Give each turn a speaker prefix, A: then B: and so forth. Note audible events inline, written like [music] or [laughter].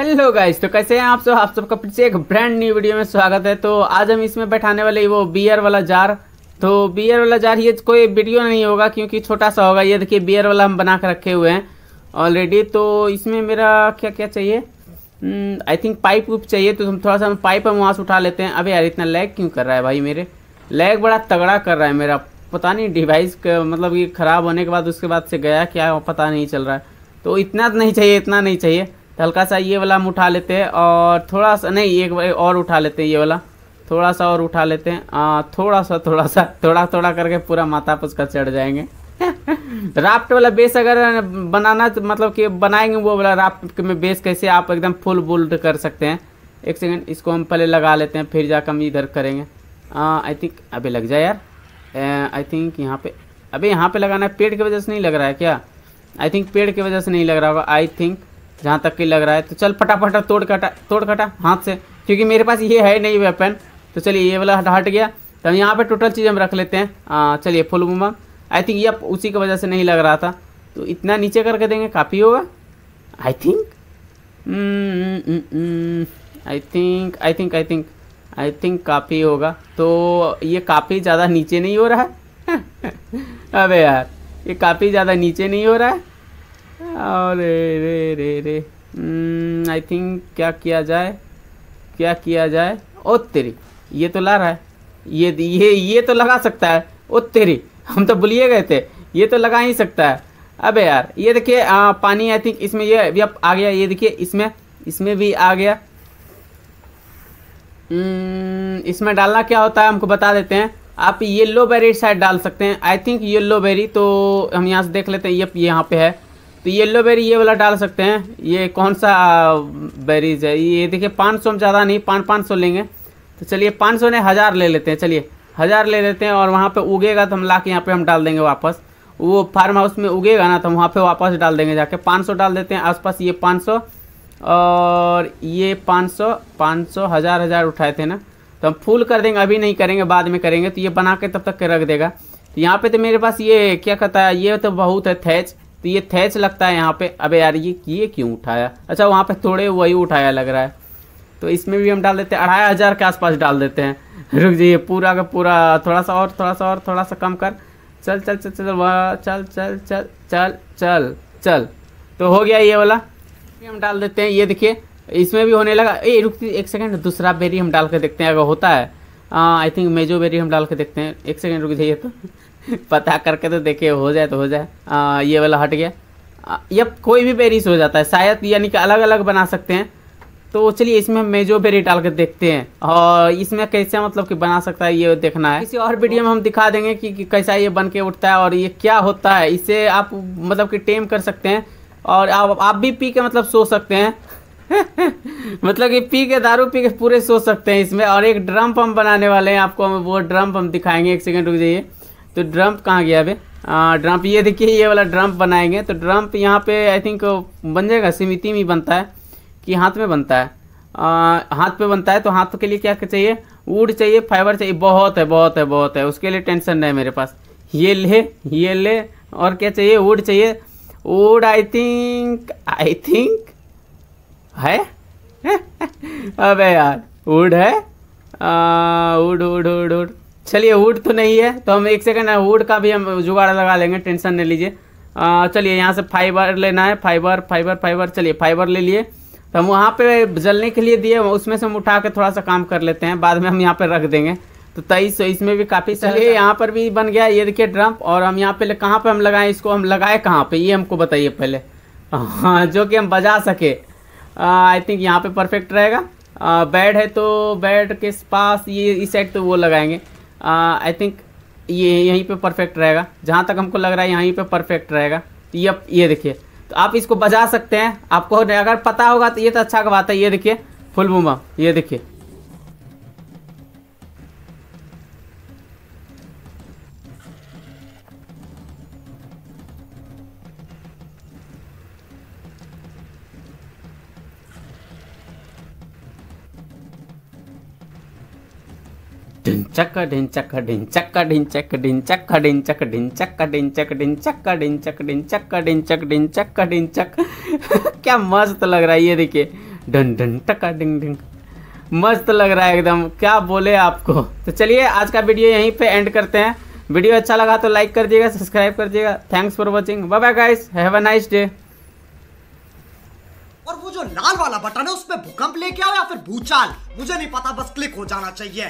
A: hello guys तो कैसे हैं आप सब आप सबका पीछे एक ब्रांड न्यू वीडियो में स्वागत है तो आज हम इसमें बैठाने वाले वो बियर वाला जार तो बियर वाला जार ये कोई वीडियो नहीं होगा क्योंकि छोटा सा होगा ये देखिए बियर वाला हम बना कर रखे हुए हैं ऑलरेडी तो इसमें मेरा क्या क्या चाहिए आई थिंक पाइप उप चाहिए तो हम थोड़ा सा हम पाइप हम वहाँ से उठा लेते हैं अभी यार इतना लैग क्यों कर रहा है भाई मेरे लैग बड़ा तगड़ा कर रहा है मेरा पता नहीं डिवाइस मतलब ये ख़राब होने के बाद उसके बाद से गया क्या पता नहीं चल रहा है तो इतना नहीं चाहिए इतना नहीं चाहिए हल्का सा ये वाला हम उठा लेते हैं और थोड़ा सा नहीं एक और उठा लेते हैं ये वाला थोड़ा सा और उठा लेते हैं आ, थोड़ा सा थोड़ा सा थोड़ा थोड़ा करके पूरा माता पुस उसका चढ़ जाएंगे [laughs] राफ्ट वाला बेस अगर बनाना तो मतलब कि बनाएंगे वो वाला राफ्ट में बेस कैसे आप एकदम फुल बुल्ड कर सकते हैं एक सेकेंड इसको हम पहले लगा लेते हैं फिर जाकर हम इधर करेंगे आई थिंक अभी लग जाए यार आई थिंक यहाँ पे अभी यहाँ पे लगाना है पेड़ की वजह से नहीं लग रहा है क्या आई थिंक पेड़ की वजह से नहीं लग रहा होगा आई थिंक जहाँ तक कि लग रहा है तो चल फटाफट तोड़ कटा तोड़ कटा हाथ से क्योंकि मेरे पास ये है नहीं वेपन तो चलिए ये वाला हट हट गया तो हम यहाँ पर टोटल चीज़ हम रख लेते हैं चलिए फुल बुमा आई थिंक ये उसी की वजह से नहीं लग रहा था तो इतना नीचे करके देंगे काफ़ी होगा I think I think I think I think I think काफ़ी होगा तो ये काफ़ी ज़्यादा नीचे नहीं हो रहा है [laughs] अबे यार ये काफ़ी ज़्यादा नीचे नहीं हो रहा है अरे रे रे रे आई हम्म, थिंक क्या किया जाए क्या किया जाए ओ तेरी ये तो ला रहा है ये ये ये तो लगा सकता है ओ तेरी हम तो बुलिए गए थे ये तो लगा ही सकता है अबे यार ये देखिए पानी आई थिंक इसमें ये भी आ गया ये देखिए इसमें इसमें भी आ गया हम्म, इसमें डालना क्या होता है हमको बता देते हैं आप येल्लो बेरी शायद डाल सकते हैं आई थिंक येल्लो बेरी तो हम यहाँ से देख लेते हैं ये यहाँ पे है तो येल्लो बेरी ये वाला डाल सकते हैं ये कौन सा बेरीज है ये देखिए पाँच सौ में ज़्यादा नहीं पाँच पाँच सौ लेंगे तो चलिए पाँच सौ ने हज़ार ले लेते हैं चलिए हज़ार ले लेते हैं और वहाँ पे उगेगा तो हम ला के यहाँ पर हम डाल देंगे वापस वो फार्म हाउस में उगेगा ना तो हम वहाँ पर वापस डाल देंगे जाके पाँच डाल देते हैं आस ये पाँच और ये पाँच पाँच सौ हज़ार हज़ार उठाए थे ना तो हम फूल कर देंगे अभी नहीं करेंगे बाद में करेंगे तो ये बना के तब तक के रख देगा तो यहाँ पे तो मेरे पास ये क्या कहता है ये तो बहुत है थैच तो ये थैच लगता है यहाँ पे अबे यार ये ये क्यों उठाया अच्छा वहाँ पे थोड़े वही उठाया लग रहा है तो इसमें भी हम डाल देते हैं अढ़ाई हज़ार के आसपास डाल देते हैं [laughs] रुक जाइए पूरा का पूरा थोड़ा सा और थोड़ा सा और थोड़ा सा कम कर चल चल चल चल वाह चल चल चल चल चल चल तो हो गया ये वाला हम डाल देते हैं ये देखिए इसमें भी होने लगा ए रुक एक सेकेंड दूसरा बेरी हम डाल के देखते हैं अगर होता है आई थिंक मेजो बेरी हम डाल के देखते हैं एक सेकेंड रुक जाइए तो पता करके तो देखिए हो जाए तो हो जाए ये वाला हट गया यब या कोई भी बेरीस हो जाता है शायद यानी कि अलग अलग बना सकते हैं तो चलिए इसमें हम मेजो बेरी डाल कर देखते हैं और इसमें कैसे मतलब कि बना सकता है ये देखना है किसी और वीडियो में हम दिखा देंगे कि, कि कैसा ये बन के उठता है और ये क्या होता है इसे आप मतलब कि टेम कर सकते हैं और आप आप भी पी के मतलब सो सकते हैं [laughs] मतलब कि पी के दारू पी के पूरे सो सकते हैं इसमें और एक ड्रम पम्प बनाने वाले हैं आपको वो ड्रम पम्प दिखाएंगे एक सेकेंड रुक जाइए तो ड्रम्प कहाँ गया अभी ड्रम्प ये देखिए ये वाला ड्रम्प बनाएंगे तो ड्रम्प यहाँ पे आई थिंक बन जाएगा सीमिति में बनता है कि हाथ में बनता है आ, हाथ पे बनता है तो हाथ के लिए क्या चाहिए वुड चाहिए फाइबर चाहिए बहुत है बहुत है बहुत है उसके लिए टेंशन नहीं है मेरे पास ये ले ये ले और क्या चाहिए वुड चाहिए wood I think I think है [laughs] अबे यार वुड है वुड वुड वुड वुड चलिए वुड तो नहीं है तो हम एक सेकंड वुड हाँ, का भी हम जुगाड़ लगा लेंगे टेंशन नहीं लीजिए चलिए यहाँ से फाइबर लेना है फाइबर फाइबर फाइबर चलिए फाइबर ले लिए तो हम वहाँ पे जलने के लिए दिए उसमें से हम उठा के थोड़ा सा काम कर लेते हैं बाद में हम यहाँ पर रख देंगे तो तेईस सौ तो इसमें भी काफ़ी चलिए यहाँ पर भी बन गया ये देखिए ड्रम्प और हम यहाँ पे कहाँ पे हम लगाएं इसको हम लगाए कहाँ पे ये हमको बताइए पहले हाँ जो कि हम बजा सके आई थिंक यहाँ पे परफेक्ट रहेगा बेड है तो बेड के पास ये इस साइड तो वो लगाएंगे आई थिंक ये यहीं पे परफेक्ट रहेगा जहाँ तक हमको लग रहा है यहीं पे परफेक्ट रहेगा ये ये देखिए तो आप इसको बजा सकते हैं आपको अगर पता होगा तो ये तो अच्छा बात है ये देखिए फुल बुमा ये देखिए ढिंचक्का ढिंचक्का ढिंचक्का ढिंचक ढिंचक्का ढिंचक ढिंचक्का ढिंचक ढिंचक्का ढिंचक ढिंचक्का ढिंचक ढिंचक्का ढिंचक क्या मस्त लग रहा है ये देखिए ढन ढन टका डिंग डिंग मस्त लग रहा है एकदम क्या बोले आपको तो चलिए आज का वीडियो यहीं पे एंड करते हैं वीडियो अच्छा लगा तो लाइक कर दिएगा सब्सक्राइब कर दिएगा thanks for watching bye bye guys have a nice day और वो जो लाल वाला बटन है उसमें भूकंप लेके आओ या फिर भूचाल मुझे नहीं पता बस क्लिक हो जाना चाहिए